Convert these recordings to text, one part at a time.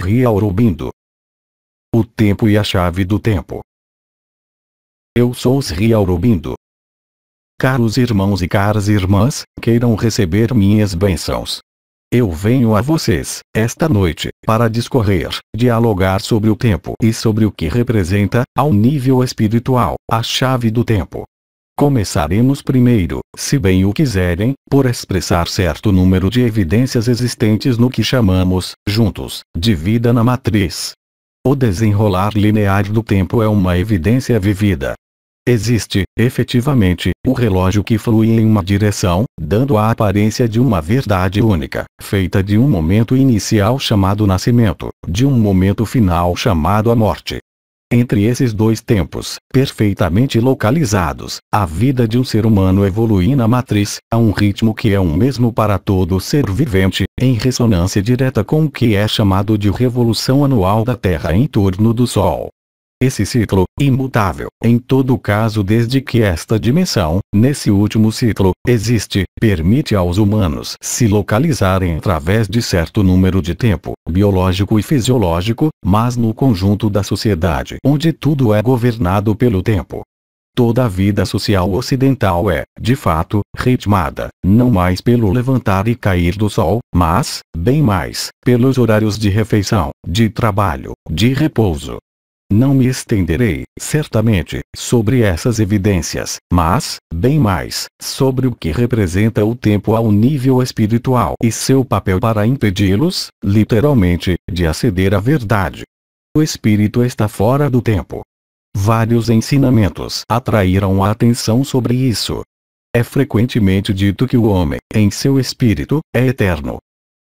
ria Aurobindo. O tempo e a chave do tempo. Eu sou Sri Aurobindo. Caros irmãos e caras irmãs, queiram receber minhas bênçãos. Eu venho a vocês, esta noite, para discorrer, dialogar sobre o tempo e sobre o que representa, ao nível espiritual, a chave do tempo. Começaremos primeiro, se bem o quiserem, por expressar certo número de evidências existentes no que chamamos, juntos, de vida na matriz. O desenrolar linear do tempo é uma evidência vivida. Existe, efetivamente, o relógio que flui em uma direção, dando a aparência de uma verdade única, feita de um momento inicial chamado nascimento, de um momento final chamado a morte, entre esses dois tempos, perfeitamente localizados, a vida de um ser humano evolui na matriz, a um ritmo que é um mesmo para todo ser vivente, em ressonância direta com o que é chamado de revolução anual da Terra em torno do Sol. Esse ciclo, imutável, em todo caso desde que esta dimensão, nesse último ciclo, existe, permite aos humanos se localizarem através de certo número de tempo, biológico e fisiológico, mas no conjunto da sociedade onde tudo é governado pelo tempo. Toda a vida social ocidental é, de fato, ritmada, não mais pelo levantar e cair do sol, mas, bem mais, pelos horários de refeição, de trabalho, de repouso, não me estenderei, certamente, sobre essas evidências, mas, bem mais, sobre o que representa o tempo ao nível espiritual e seu papel para impedi-los, literalmente, de aceder à verdade. O espírito está fora do tempo. Vários ensinamentos atraíram a atenção sobre isso. É frequentemente dito que o homem, em seu espírito, é eterno,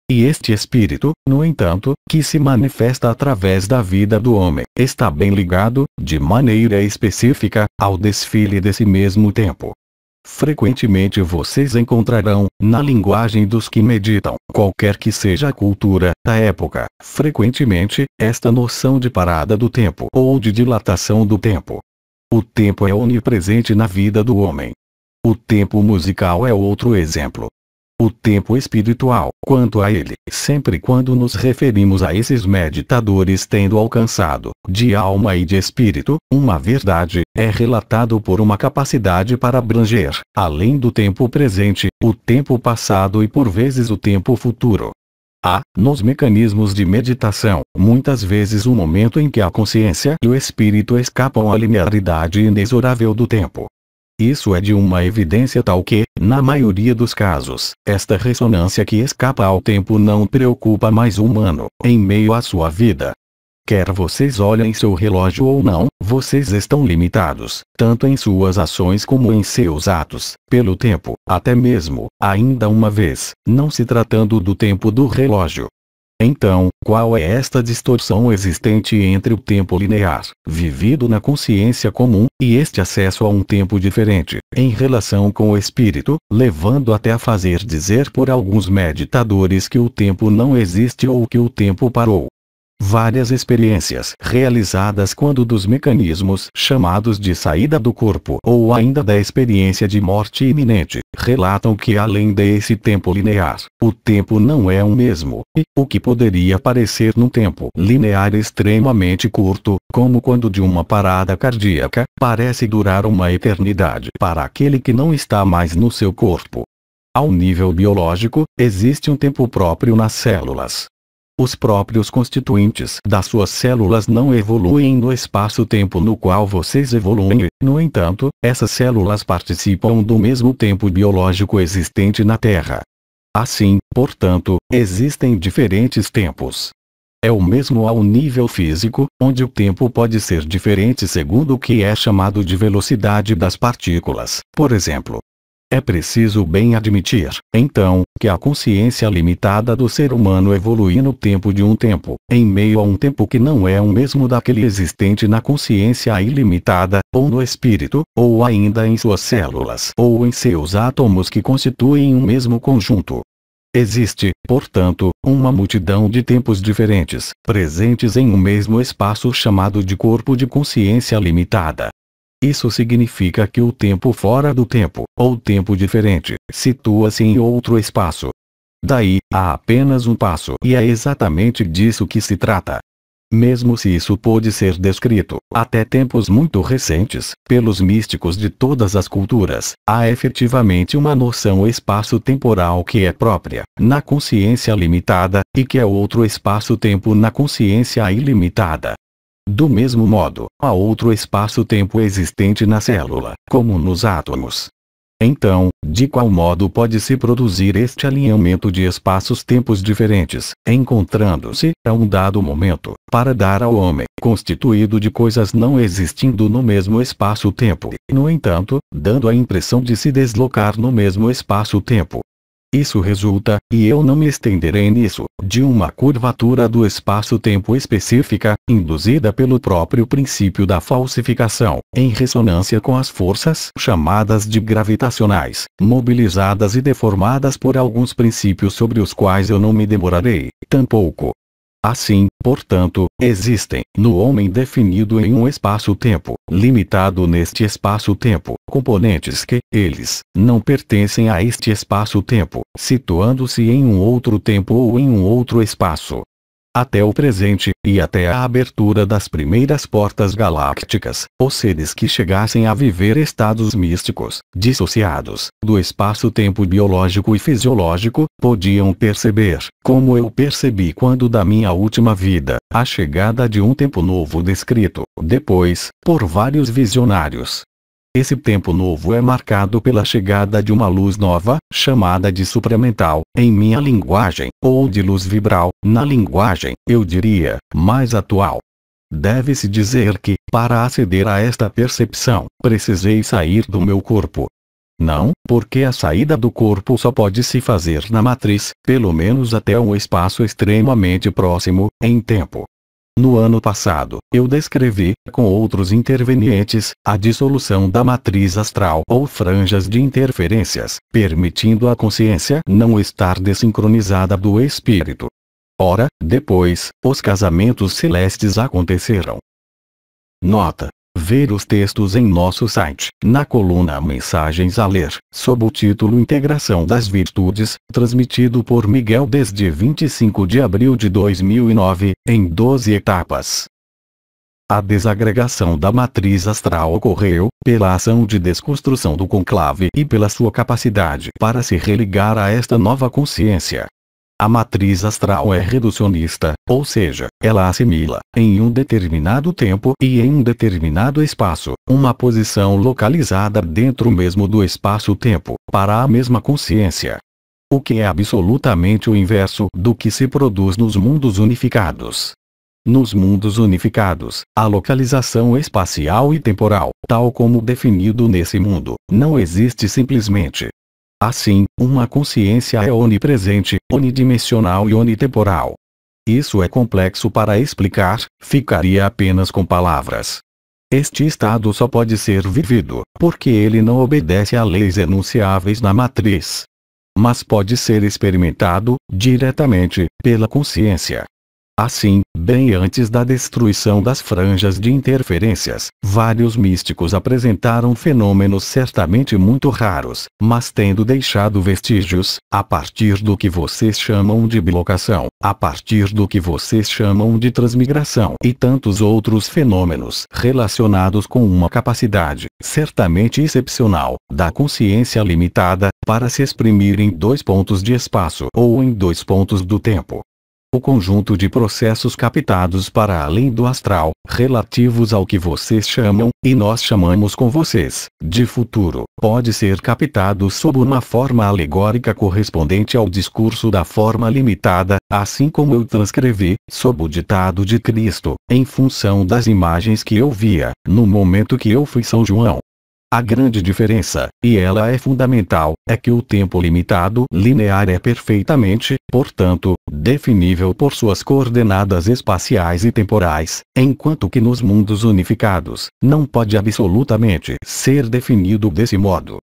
e este espírito, no entanto, que se manifesta através da vida do homem, está bem ligado, de maneira específica, ao desfile desse mesmo tempo. Frequentemente vocês encontrarão, na linguagem dos que meditam, qualquer que seja a cultura, a época, frequentemente, esta noção de parada do tempo ou de dilatação do tempo. O tempo é onipresente na vida do homem. O tempo musical é outro exemplo o tempo espiritual. Quanto a ele, sempre quando nos referimos a esses meditadores tendo alcançado, de alma e de espírito, uma verdade, é relatado por uma capacidade para abranger, além do tempo presente, o tempo passado e por vezes o tempo futuro. Há, nos mecanismos de meditação, muitas vezes o um momento em que a consciência e o espírito escapam à linearidade inexorável do tempo. Isso é de uma evidência tal que, na maioria dos casos, esta ressonância que escapa ao tempo não preocupa mais o humano, em meio à sua vida. Quer vocês olhem seu relógio ou não, vocês estão limitados, tanto em suas ações como em seus atos, pelo tempo, até mesmo, ainda uma vez, não se tratando do tempo do relógio, então, qual é esta distorção existente entre o tempo linear, vivido na consciência comum, e este acesso a um tempo diferente, em relação com o espírito, levando até a fazer dizer por alguns meditadores que o tempo não existe ou que o tempo parou? várias experiências realizadas quando dos mecanismos chamados de saída do corpo ou ainda da experiência de morte iminente, relatam que além desse tempo linear, o tempo não é o mesmo, e, o que poderia parecer num tempo linear extremamente curto, como quando de uma parada cardíaca, parece durar uma eternidade para aquele que não está mais no seu corpo. Ao nível biológico, existe um tempo próprio nas células, os próprios constituintes das suas células não evoluem no espaço-tempo no qual vocês evoluem e, no entanto, essas células participam do mesmo tempo biológico existente na Terra. Assim, portanto, existem diferentes tempos. É o mesmo ao nível físico, onde o tempo pode ser diferente segundo o que é chamado de velocidade das partículas, por exemplo. É preciso bem admitir, então, que a consciência limitada do ser humano evolui no tempo de um tempo, em meio a um tempo que não é o mesmo daquele existente na consciência ilimitada, ou no espírito, ou ainda em suas células ou em seus átomos que constituem um mesmo conjunto. Existe, portanto, uma multidão de tempos diferentes, presentes em um mesmo espaço chamado de corpo de consciência limitada. Isso significa que o tempo fora do tempo, ou tempo diferente, situa-se em outro espaço. Daí, há apenas um passo e é exatamente disso que se trata. Mesmo se isso pôde ser descrito, até tempos muito recentes, pelos místicos de todas as culturas, há efetivamente uma noção espaço-temporal que é própria, na consciência limitada, e que é outro espaço-tempo na consciência ilimitada. Do mesmo modo, há outro espaço-tempo existente na célula, como nos átomos. Então, de qual modo pode se produzir este alinhamento de espaços-tempos diferentes, encontrando-se, a um dado momento, para dar ao homem, constituído de coisas não existindo no mesmo espaço-tempo, no entanto, dando a impressão de se deslocar no mesmo espaço-tempo, isso resulta, e eu não me estenderei nisso, de uma curvatura do espaço-tempo específica, induzida pelo próprio princípio da falsificação, em ressonância com as forças chamadas de gravitacionais, mobilizadas e deformadas por alguns princípios sobre os quais eu não me demorarei, tampouco, Assim, portanto, existem, no homem definido em um espaço-tempo, limitado neste espaço-tempo, componentes que, eles, não pertencem a este espaço-tempo, situando-se em um outro tempo ou em um outro espaço, até o presente, e até a abertura das primeiras portas galácticas, os seres que chegassem a viver estados místicos, dissociados, do espaço-tempo biológico e fisiológico, podiam perceber, como eu percebi quando da minha última vida, a chegada de um tempo novo descrito, depois, por vários visionários, esse tempo novo é marcado pela chegada de uma luz nova, chamada de supramental, em minha linguagem, ou de luz vibral, na linguagem, eu diria, mais atual. Deve-se dizer que, para aceder a esta percepção, precisei sair do meu corpo. Não, porque a saída do corpo só pode se fazer na matriz, pelo menos até um espaço extremamente próximo, em tempo. No ano passado, eu descrevi, com outros intervenientes, a dissolução da matriz astral ou franjas de interferências, permitindo a consciência não estar desincronizada do espírito. Ora, depois, os casamentos celestes aconteceram. Nota: ver os textos em nosso site, na coluna Mensagens a Ler, sob o título Integração das Virtudes, transmitido por Miguel desde 25 de abril de 2009, em 12 etapas. A desagregação da matriz astral ocorreu, pela ação de desconstrução do conclave e pela sua capacidade para se religar a esta nova consciência, a matriz astral é reducionista, ou seja, ela assimila, em um determinado tempo e em um determinado espaço, uma posição localizada dentro mesmo do espaço-tempo, para a mesma consciência. O que é absolutamente o inverso do que se produz nos mundos unificados. Nos mundos unificados, a localização espacial e temporal, tal como definido nesse mundo, não existe simplesmente. Assim, uma consciência é onipresente, onidimensional e onitemporal. Isso é complexo para explicar, ficaria apenas com palavras. Este estado só pode ser vivido, porque ele não obedece a leis enunciáveis na matriz. Mas pode ser experimentado, diretamente, pela consciência. Assim, bem antes da destruição das franjas de interferências, vários místicos apresentaram fenômenos certamente muito raros, mas tendo deixado vestígios, a partir do que vocês chamam de bilocação, a partir do que vocês chamam de transmigração e tantos outros fenômenos relacionados com uma capacidade, certamente excepcional, da consciência limitada, para se exprimir em dois pontos de espaço ou em dois pontos do tempo o conjunto de processos captados para além do astral, relativos ao que vocês chamam, e nós chamamos com vocês, de futuro, pode ser captado sob uma forma alegórica correspondente ao discurso da forma limitada, assim como eu transcrevi, sob o ditado de Cristo, em função das imagens que eu via, no momento que eu fui São João. A grande diferença, e ela é fundamental, é que o tempo limitado linear é perfeitamente, portanto, definível por suas coordenadas espaciais e temporais, enquanto que nos mundos unificados, não pode absolutamente ser definido desse modo.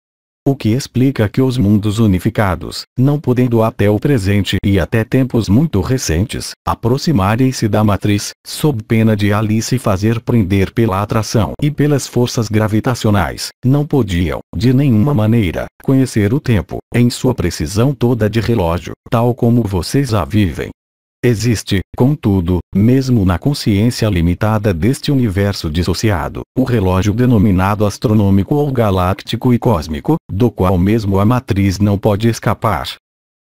O que explica que os mundos unificados, não podendo até o presente e até tempos muito recentes, aproximarem-se da matriz, sob pena de Alice fazer prender pela atração e pelas forças gravitacionais, não podiam, de nenhuma maneira, conhecer o tempo, em sua precisão toda de relógio, tal como vocês a vivem. Existe, contudo, mesmo na consciência limitada deste universo dissociado, o relógio denominado astronômico ou galáctico e cósmico, do qual mesmo a matriz não pode escapar.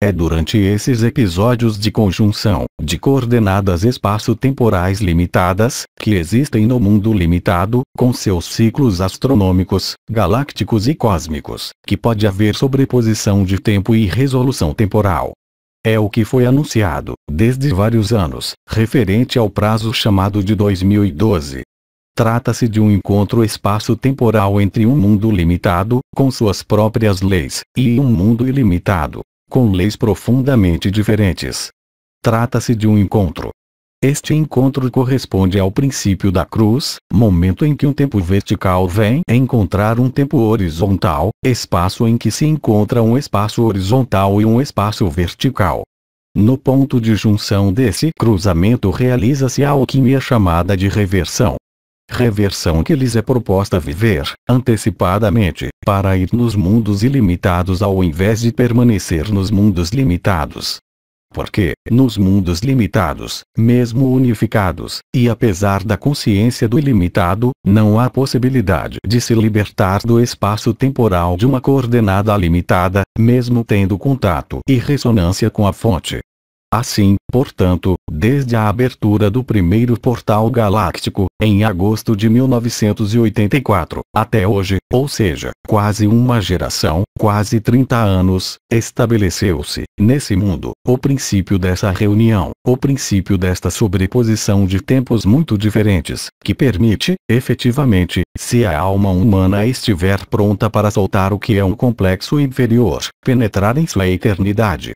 É durante esses episódios de conjunção, de coordenadas espaço-temporais limitadas, que existem no mundo limitado, com seus ciclos astronômicos, galácticos e cósmicos, que pode haver sobreposição de tempo e resolução temporal. É o que foi anunciado, desde vários anos, referente ao prazo chamado de 2012. Trata-se de um encontro espaço-temporal entre um mundo limitado, com suas próprias leis, e um mundo ilimitado, com leis profundamente diferentes. Trata-se de um encontro este encontro corresponde ao princípio da cruz, momento em que um tempo vertical vem encontrar um tempo horizontal, espaço em que se encontra um espaço horizontal e um espaço vertical. No ponto de junção desse cruzamento realiza-se a alquimia chamada de reversão. Reversão que lhes é proposta viver, antecipadamente, para ir nos mundos ilimitados ao invés de permanecer nos mundos limitados. Porque, nos mundos limitados, mesmo unificados, e apesar da consciência do ilimitado, não há possibilidade de se libertar do espaço temporal de uma coordenada limitada, mesmo tendo contato e ressonância com a fonte. Assim, portanto, desde a abertura do primeiro portal galáctico, em agosto de 1984, até hoje, ou seja, quase uma geração, quase 30 anos, estabeleceu-se, nesse mundo, o princípio dessa reunião, o princípio desta sobreposição de tempos muito diferentes, que permite, efetivamente, se a alma humana estiver pronta para soltar o que é um complexo inferior, penetrar em sua eternidade,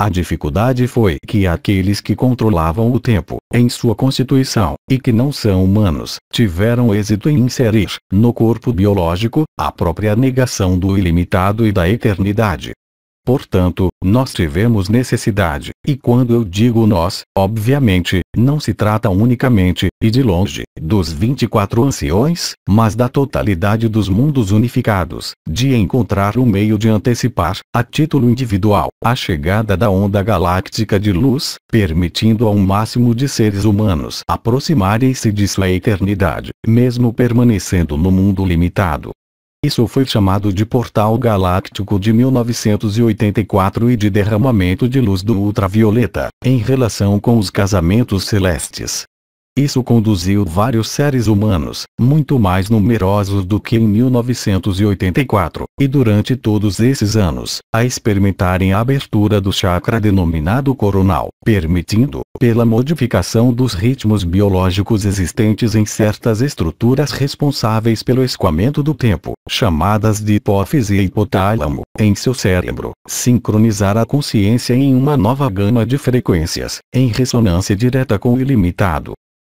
a dificuldade foi que aqueles que controlavam o tempo, em sua constituição, e que não são humanos, tiveram êxito em inserir, no corpo biológico, a própria negação do ilimitado e da eternidade. Portanto, nós tivemos necessidade, e quando eu digo nós, obviamente, não se trata unicamente, e de longe, dos 24 anciões, mas da totalidade dos mundos unificados, de encontrar o um meio de antecipar, a título individual, a chegada da onda galáctica de luz, permitindo ao máximo de seres humanos aproximarem-se disso à eternidade, mesmo permanecendo no mundo limitado. Isso foi chamado de Portal Galáctico de 1984 e de derramamento de luz do ultravioleta, em relação com os casamentos celestes. Isso conduziu vários seres humanos, muito mais numerosos do que em 1984, e durante todos esses anos, a experimentarem a abertura do chakra denominado coronal, permitindo, pela modificação dos ritmos biológicos existentes em certas estruturas responsáveis pelo escoamento do tempo, chamadas de hipófise e hipotálamo, em seu cérebro, sincronizar a consciência em uma nova gama de frequências, em ressonância direta com o ilimitado.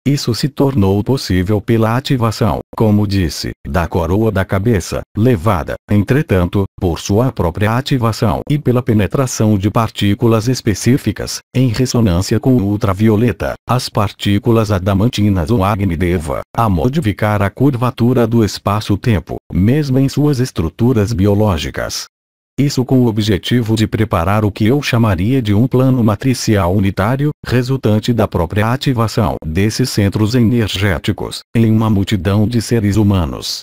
Isso se tornou possível pela ativação, como disse, da coroa da cabeça, levada, entretanto, por sua própria ativação e pela penetração de partículas específicas, em ressonância com o ultravioleta, as partículas adamantinas ou agnideva, a modificar a curvatura do espaço-tempo, mesmo em suas estruturas biológicas. Isso com o objetivo de preparar o que eu chamaria de um plano matricial unitário, resultante da própria ativação desses centros energéticos, em uma multidão de seres humanos.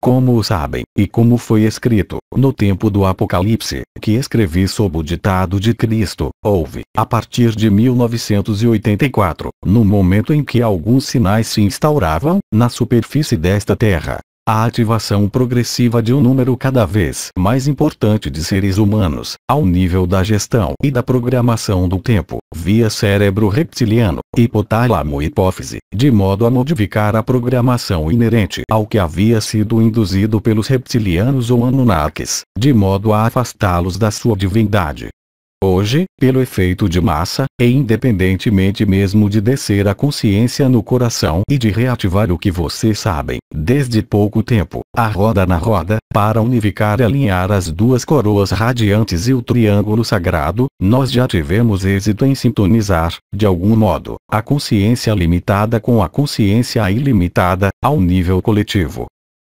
Como o sabem, e como foi escrito, no tempo do Apocalipse, que escrevi sob o ditado de Cristo, houve, a partir de 1984, no momento em que alguns sinais se instauravam, na superfície desta terra, a ativação progressiva de um número cada vez mais importante de seres humanos, ao nível da gestão e da programação do tempo, via cérebro reptiliano, hipotálamo e hipófise, de modo a modificar a programação inerente ao que havia sido induzido pelos reptilianos ou Anunnakis, de modo a afastá-los da sua divindade hoje, pelo efeito de massa, e é independentemente mesmo de descer a consciência no coração e de reativar o que vocês sabem, desde pouco tempo, a roda na roda, para unificar e alinhar as duas coroas radiantes e o triângulo sagrado, nós já tivemos êxito em sintonizar, de algum modo, a consciência limitada com a consciência ilimitada, ao nível coletivo.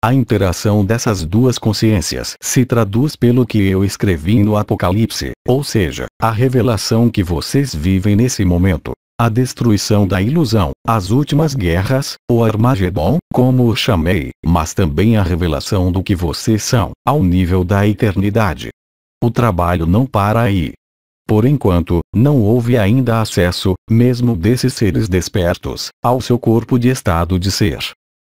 A interação dessas duas consciências se traduz pelo que eu escrevi no Apocalipse, ou seja, a revelação que vocês vivem nesse momento. A destruição da ilusão, as últimas guerras, o Armagedon, como o chamei, mas também a revelação do que vocês são, ao nível da eternidade. O trabalho não para aí. Por enquanto, não houve ainda acesso, mesmo desses seres despertos, ao seu corpo de estado de ser.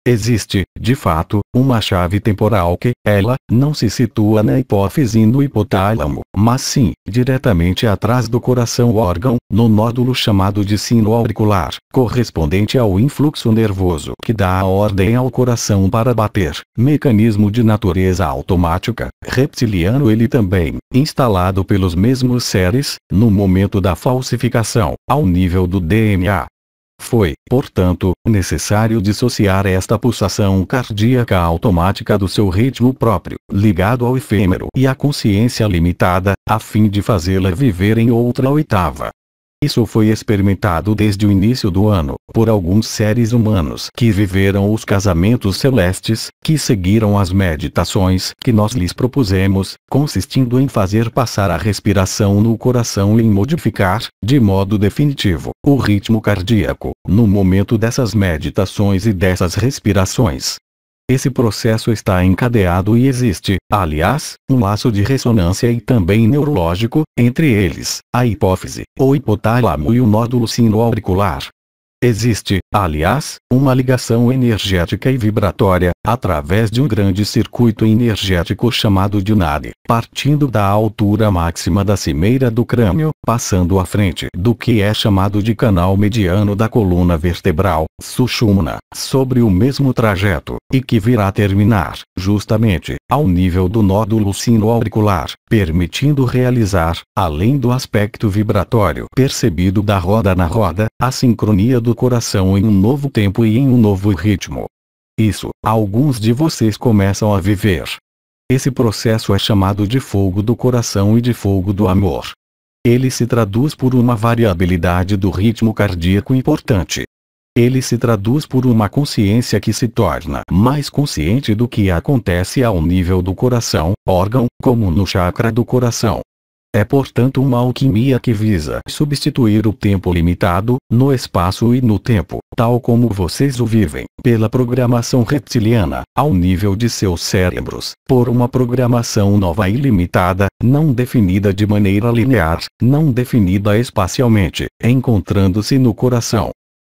Existe, de fato, uma chave temporal que, ela, não se situa na hipófise e no hipotálamo, mas sim, diretamente atrás do coração órgão, no nódulo chamado de sino auricular, correspondente ao influxo nervoso que dá a ordem ao coração para bater, mecanismo de natureza automática, reptiliano ele também, instalado pelos mesmos seres, no momento da falsificação, ao nível do DNA. Foi, portanto, necessário dissociar esta pulsação cardíaca automática do seu ritmo próprio, ligado ao efêmero e à consciência limitada, a fim de fazê-la viver em outra oitava. Isso foi experimentado desde o início do ano, por alguns seres humanos que viveram os casamentos celestes, que seguiram as meditações que nós lhes propusemos, consistindo em fazer passar a respiração no coração e em modificar, de modo definitivo, o ritmo cardíaco, no momento dessas meditações e dessas respirações, esse processo está encadeado e existe, aliás, um laço de ressonância e também neurológico, entre eles, a hipófise, o hipotálamo e o nódulo sinoauricular. Existe, aliás, uma ligação energética e vibratória, através de um grande circuito energético chamado de NAD, partindo da altura máxima da cimeira do crânio, passando à frente do que é chamado de canal mediano da coluna vertebral, Sushumna, sobre o mesmo trajeto, e que virá terminar, justamente, ao nível do nódulo sino-auricular, permitindo realizar, além do aspecto vibratório percebido da roda na roda, a sincronia do coração em um novo tempo e em um novo ritmo, isso, alguns de vocês começam a viver. Esse processo é chamado de fogo do coração e de fogo do amor. Ele se traduz por uma variabilidade do ritmo cardíaco importante. Ele se traduz por uma consciência que se torna mais consciente do que acontece ao nível do coração, órgão, como no chakra do coração. É portanto uma alquimia que visa substituir o tempo limitado, no espaço e no tempo, tal como vocês o vivem, pela programação reptiliana, ao nível de seus cérebros, por uma programação nova e limitada, não definida de maneira linear, não definida espacialmente, encontrando-se no coração.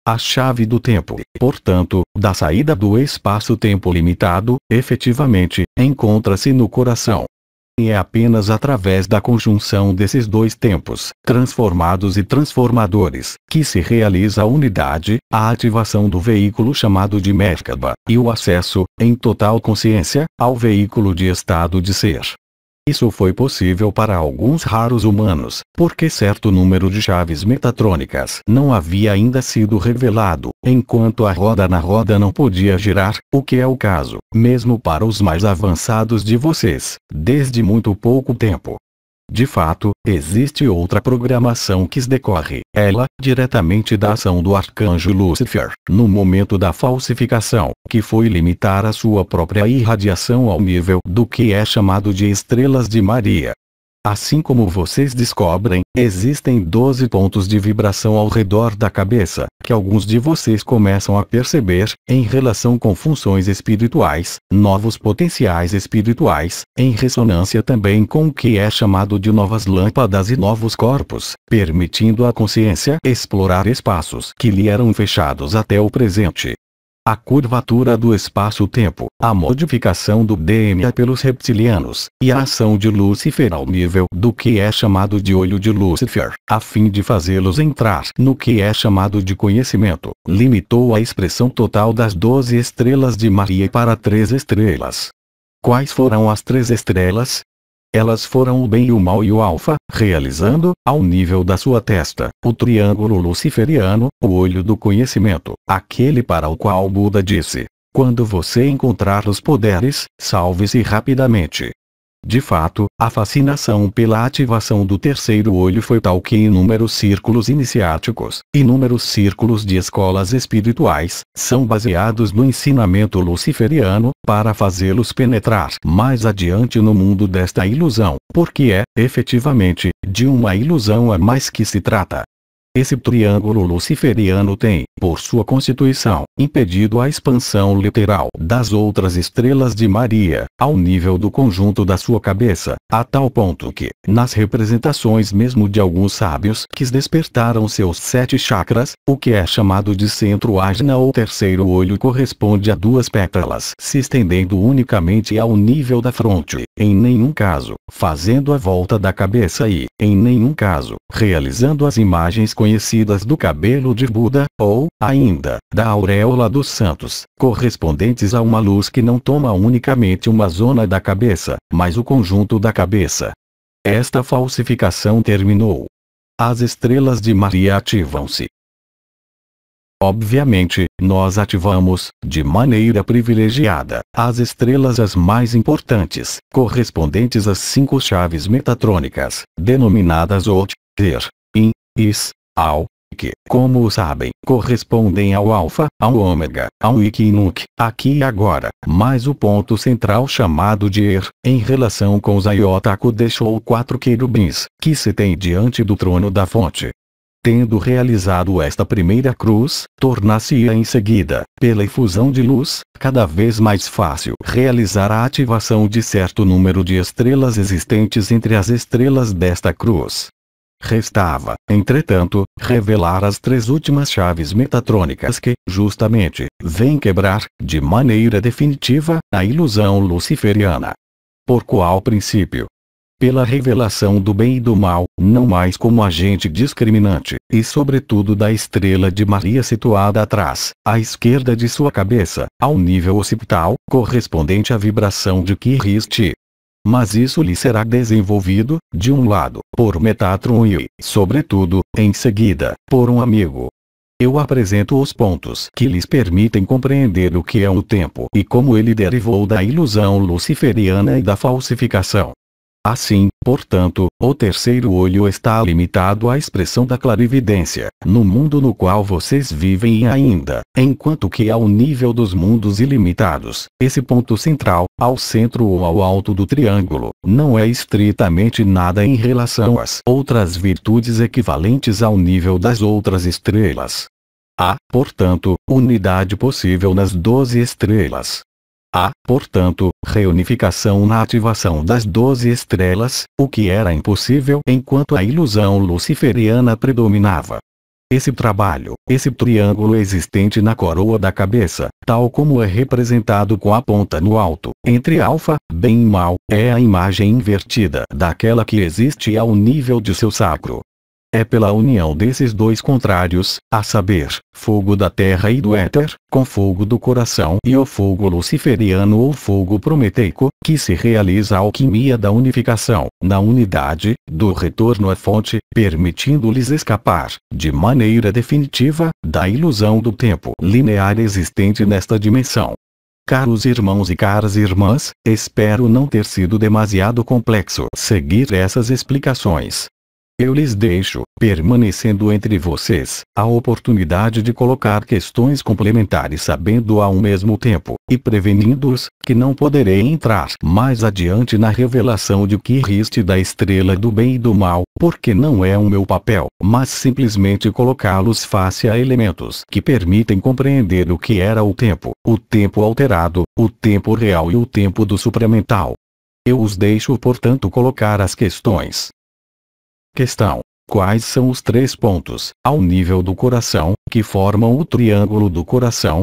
A chave do tempo, portanto, da saída do espaço-tempo limitado, efetivamente, encontra-se no coração. E é apenas através da conjunção desses dois tempos, transformados e transformadores, que se realiza a unidade, a ativação do veículo chamado de Merkaba, e o acesso, em total consciência, ao veículo de estado de ser. Isso foi possível para alguns raros humanos, porque certo número de chaves metatrônicas não havia ainda sido revelado, enquanto a roda na roda não podia girar, o que é o caso, mesmo para os mais avançados de vocês, desde muito pouco tempo. De fato, existe outra programação que decorre, ela, diretamente da ação do arcanjo Lúcifer, no momento da falsificação, que foi limitar a sua própria irradiação ao nível do que é chamado de estrelas de Maria, Assim como vocês descobrem, existem 12 pontos de vibração ao redor da cabeça, que alguns de vocês começam a perceber, em relação com funções espirituais, novos potenciais espirituais, em ressonância também com o que é chamado de novas lâmpadas e novos corpos, permitindo à consciência explorar espaços que lhe eram fechados até o presente a curvatura do espaço-tempo, a modificação do DNA pelos reptilianos, e a ação de Lúcifer ao nível do que é chamado de olho de Lúcifer, a fim de fazê-los entrar no que é chamado de conhecimento, limitou a expressão total das doze estrelas de Maria para três estrelas. Quais foram as três estrelas? Elas foram o bem e o mal e o alfa, realizando, ao nível da sua testa, o triângulo luciferiano, o olho do conhecimento, aquele para o qual Buda disse, quando você encontrar os poderes, salve-se rapidamente. De fato, a fascinação pela ativação do terceiro olho foi tal que inúmeros círculos iniciáticos, inúmeros círculos de escolas espirituais, são baseados no ensinamento luciferiano, para fazê-los penetrar mais adiante no mundo desta ilusão, porque é, efetivamente, de uma ilusão a mais que se trata. Esse triângulo luciferiano tem, por sua constituição, impedido a expansão literal das outras estrelas de Maria, ao nível do conjunto da sua cabeça, a tal ponto que, nas representações mesmo de alguns sábios que despertaram seus sete chakras, o que é chamado de centro ágina ou terceiro olho corresponde a duas pétalas se estendendo unicamente ao nível da fronte em nenhum caso, fazendo a volta da cabeça e, em nenhum caso, realizando as imagens conhecidas do cabelo de Buda, ou, ainda, da auréola dos santos, correspondentes a uma luz que não toma unicamente uma zona da cabeça, mas o conjunto da cabeça. Esta falsificação terminou. As estrelas de Maria ativam-se. Obviamente, nós ativamos, de maneira privilegiada, as estrelas as mais importantes, correspondentes às cinco chaves metatrônicas, denominadas OT, TER, IN, IS, AU, que, como sabem, correspondem ao alfa, ao ômega, ao ik e aqui e agora, mais o ponto central chamado de Er, em relação com os Iotaku deixou quatro querubins, que se tem diante do trono da fonte, Tendo realizado esta primeira cruz, torna se ia em seguida, pela infusão de luz, cada vez mais fácil realizar a ativação de certo número de estrelas existentes entre as estrelas desta cruz. Restava, entretanto, revelar as três últimas chaves metatrônicas que, justamente, vêm quebrar, de maneira definitiva, a ilusão luciferiana. Por qual princípio, pela revelação do bem e do mal, não mais como agente discriminante, e sobretudo da estrela de Maria situada atrás, à esquerda de sua cabeça, ao nível occipital, correspondente à vibração de Kirist. Mas isso lhe será desenvolvido, de um lado, por Metatron e, sobretudo, em seguida, por um amigo. Eu apresento os pontos que lhes permitem compreender o que é o tempo e como ele derivou da ilusão luciferiana e da falsificação. Assim, portanto, o terceiro olho está limitado à expressão da clarividência, no mundo no qual vocês vivem ainda, enquanto que ao nível dos mundos ilimitados, esse ponto central, ao centro ou ao alto do triângulo, não é estritamente nada em relação às outras virtudes equivalentes ao nível das outras estrelas. Há, portanto, unidade possível nas doze estrelas, Há, portanto, reunificação na ativação das doze estrelas, o que era impossível enquanto a ilusão luciferiana predominava. Esse trabalho, esse triângulo existente na coroa da cabeça, tal como é representado com a ponta no alto, entre alfa, bem e mal, é a imagem invertida daquela que existe ao nível de seu sacro, é pela união desses dois contrários, a saber, fogo da terra e do éter, com fogo do coração e o fogo luciferiano ou fogo prometeico, que se realiza a alquimia da unificação, na unidade, do retorno à fonte, permitindo-lhes escapar, de maneira definitiva, da ilusão do tempo linear existente nesta dimensão. Caros irmãos e caras irmãs, espero não ter sido demasiado complexo seguir essas explicações. Eu lhes deixo, permanecendo entre vocês, a oportunidade de colocar questões complementares sabendo ao mesmo tempo, e prevenindo-os, que não poderei entrar mais adiante na revelação de que riste da estrela do bem e do mal, porque não é o meu papel, mas simplesmente colocá-los face a elementos que permitem compreender o que era o tempo, o tempo alterado, o tempo real e o tempo do supramental. Eu os deixo portanto colocar as questões, Questão. Quais são os três pontos, ao nível do coração, que formam o triângulo do coração?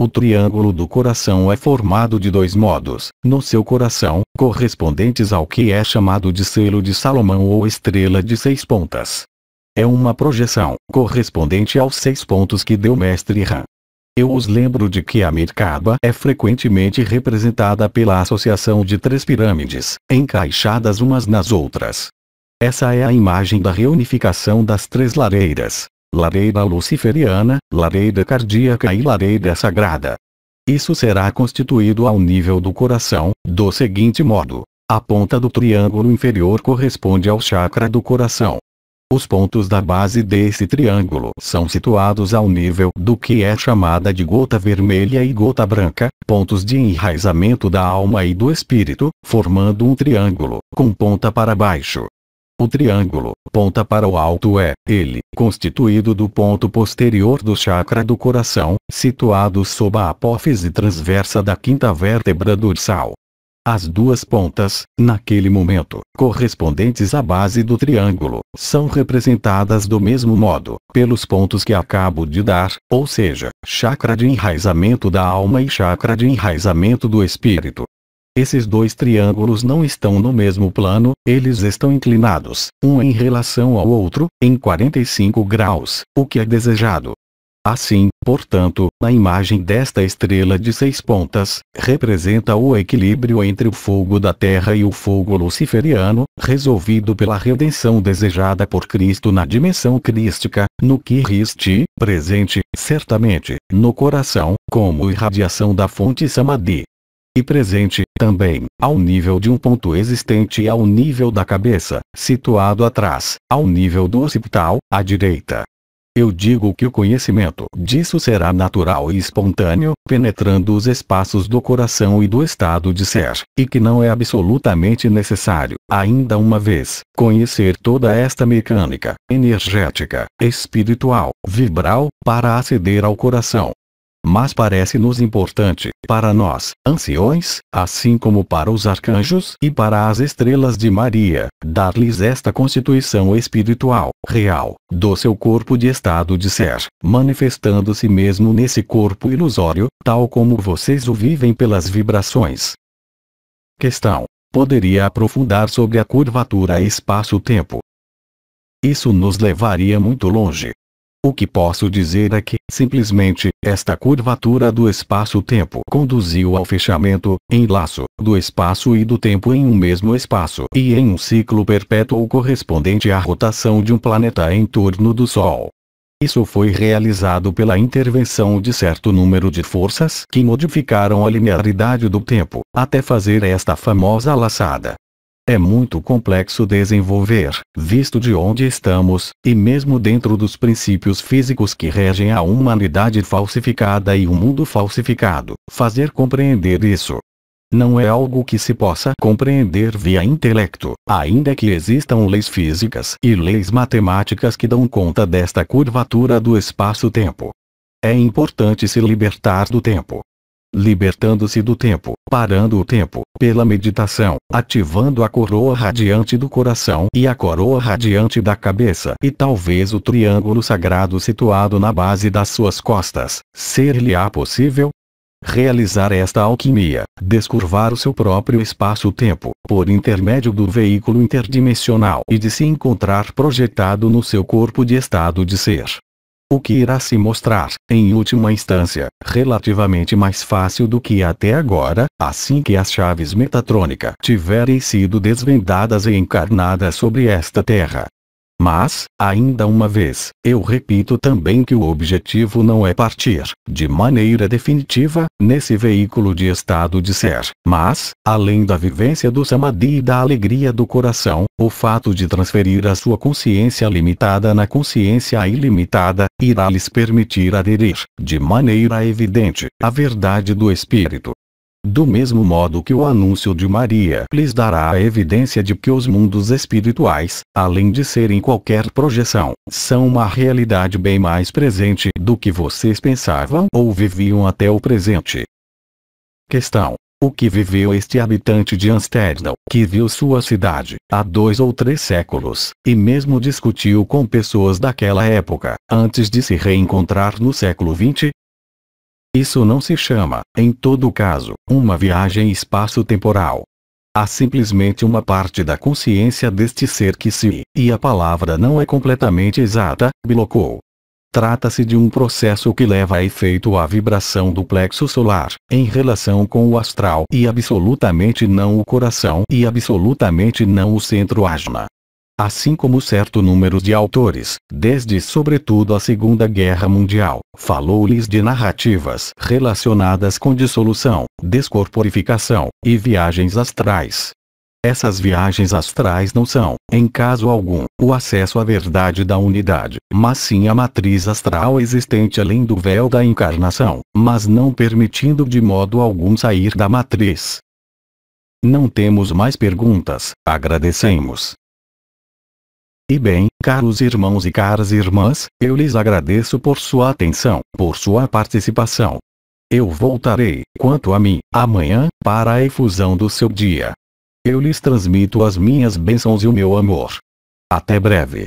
O triângulo do coração é formado de dois modos, no seu coração, correspondentes ao que é chamado de selo de Salomão ou estrela de seis pontas. É uma projeção, correspondente aos seis pontos que deu mestre Ram. Eu os lembro de que a Mirkaba é frequentemente representada pela associação de três pirâmides, encaixadas umas nas outras. Essa é a imagem da reunificação das três lareiras. Lareira luciferiana, lareira cardíaca e lareira sagrada. Isso será constituído ao nível do coração, do seguinte modo. A ponta do triângulo inferior corresponde ao chakra do coração. Os pontos da base desse triângulo são situados ao nível do que é chamada de gota vermelha e gota branca, pontos de enraizamento da alma e do espírito, formando um triângulo, com ponta para baixo. O triângulo, ponta para o alto é, ele, constituído do ponto posterior do chakra do coração, situado sob a apófise transversa da quinta vértebra dorsal. As duas pontas, naquele momento, correspondentes à base do triângulo, são representadas do mesmo modo, pelos pontos que acabo de dar, ou seja, chakra de enraizamento da alma e chakra de enraizamento do espírito. Esses dois triângulos não estão no mesmo plano, eles estão inclinados, um em relação ao outro, em 45 graus, o que é desejado. Assim, portanto, a imagem desta estrela de seis pontas, representa o equilíbrio entre o fogo da terra e o fogo luciferiano, resolvido pela redenção desejada por Cristo na dimensão crística, no que riste, presente, certamente, no coração, como irradiação da fonte Samadhi e presente, também, ao nível de um ponto existente e ao nível da cabeça, situado atrás, ao nível do occipital, à direita. Eu digo que o conhecimento disso será natural e espontâneo, penetrando os espaços do coração e do estado de ser, e que não é absolutamente necessário, ainda uma vez, conhecer toda esta mecânica, energética, espiritual, vibral, para aceder ao coração, mas parece-nos importante, para nós, anciões, assim como para os arcanjos e para as estrelas de Maria, dar-lhes esta constituição espiritual, real, do seu corpo de estado de ser, manifestando-se mesmo nesse corpo ilusório, tal como vocês o vivem pelas vibrações. Questão. Poderia aprofundar sobre a curvatura espaço-tempo. Isso nos levaria muito longe, o que posso dizer é que, simplesmente, esta curvatura do espaço-tempo conduziu ao fechamento, em laço do espaço e do tempo em um mesmo espaço e em um ciclo perpétuo correspondente à rotação de um planeta em torno do Sol. Isso foi realizado pela intervenção de certo número de forças que modificaram a linearidade do tempo, até fazer esta famosa laçada, é muito complexo desenvolver, visto de onde estamos, e mesmo dentro dos princípios físicos que regem a humanidade falsificada e o mundo falsificado, fazer compreender isso. Não é algo que se possa compreender via intelecto, ainda que existam leis físicas e leis matemáticas que dão conta desta curvatura do espaço-tempo. É importante se libertar do tempo, libertando-se do tempo, parando o tempo, pela meditação, ativando a coroa radiante do coração e a coroa radiante da cabeça e talvez o triângulo sagrado situado na base das suas costas, ser-lhe-á possível? Realizar esta alquimia, descurvar o seu próprio espaço-tempo, por intermédio do veículo interdimensional e de se encontrar projetado no seu corpo de estado de ser, o que irá se mostrar, em última instância, relativamente mais fácil do que até agora, assim que as chaves metatrônica tiverem sido desvendadas e encarnadas sobre esta terra. Mas, ainda uma vez, eu repito também que o objetivo não é partir, de maneira definitiva, nesse veículo de estado de ser. Mas, além da vivência do samadhi e da alegria do coração, o fato de transferir a sua consciência limitada na consciência ilimitada, irá lhes permitir aderir, de maneira evidente, à verdade do espírito. Do mesmo modo que o anúncio de Maria lhes dará a evidência de que os mundos espirituais, além de serem qualquer projeção, são uma realidade bem mais presente do que vocês pensavam ou viviam até o presente. Questão. O que viveu este habitante de Amsterdão, que viu sua cidade, há dois ou três séculos, e mesmo discutiu com pessoas daquela época, antes de se reencontrar no século XX? Isso não se chama, em todo caso, uma viagem espaço-temporal. Há simplesmente uma parte da consciência deste ser que se, e a palavra não é completamente exata, blocou. Trata-se de um processo que leva a efeito a vibração do plexo solar, em relação com o astral e absolutamente não o coração e absolutamente não o centro ajna assim como certo número de autores, desde sobretudo a Segunda Guerra Mundial, falou-lhes de narrativas relacionadas com dissolução, descorporificação e viagens astrais. Essas viagens astrais não são, em caso algum, o acesso à verdade da unidade, mas sim a matriz astral existente além do véu da encarnação, mas não permitindo de modo algum sair da matriz. Não temos mais perguntas, agradecemos. E bem, caros irmãos e caras irmãs, eu lhes agradeço por sua atenção, por sua participação. Eu voltarei, quanto a mim, amanhã, para a efusão do seu dia. Eu lhes transmito as minhas bênçãos e o meu amor. Até breve.